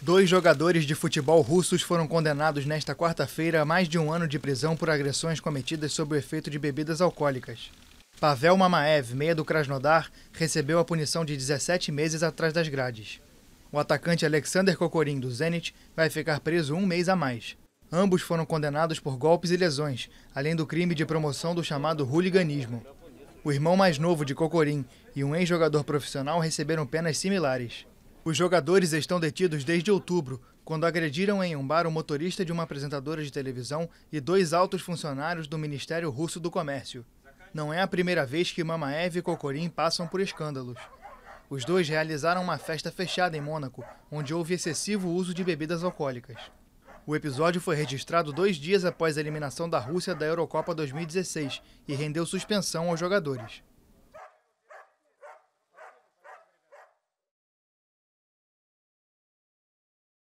Dois jogadores de futebol russos foram condenados nesta quarta-feira a mais de um ano de prisão por agressões cometidas sob o efeito de bebidas alcoólicas. Pavel Mamaev, meia do Krasnodar, recebeu a punição de 17 meses atrás das grades. O atacante Alexander Kokorin, do Zenit, vai ficar preso um mês a mais. Ambos foram condenados por golpes e lesões, além do crime de promoção do chamado hooliganismo. O irmão mais novo de Kokorin e um ex-jogador profissional receberam penas similares. Os jogadores estão detidos desde outubro, quando agrediram em um bar o motorista de uma apresentadora de televisão e dois altos funcionários do Ministério Russo do Comércio. Não é a primeira vez que Mamaev e Kokorin passam por escândalos. Os dois realizaram uma festa fechada em Mônaco, onde houve excessivo uso de bebidas alcoólicas. O episódio foi registrado dois dias após a eliminação da Rússia da Eurocopa 2016 e rendeu suspensão aos jogadores.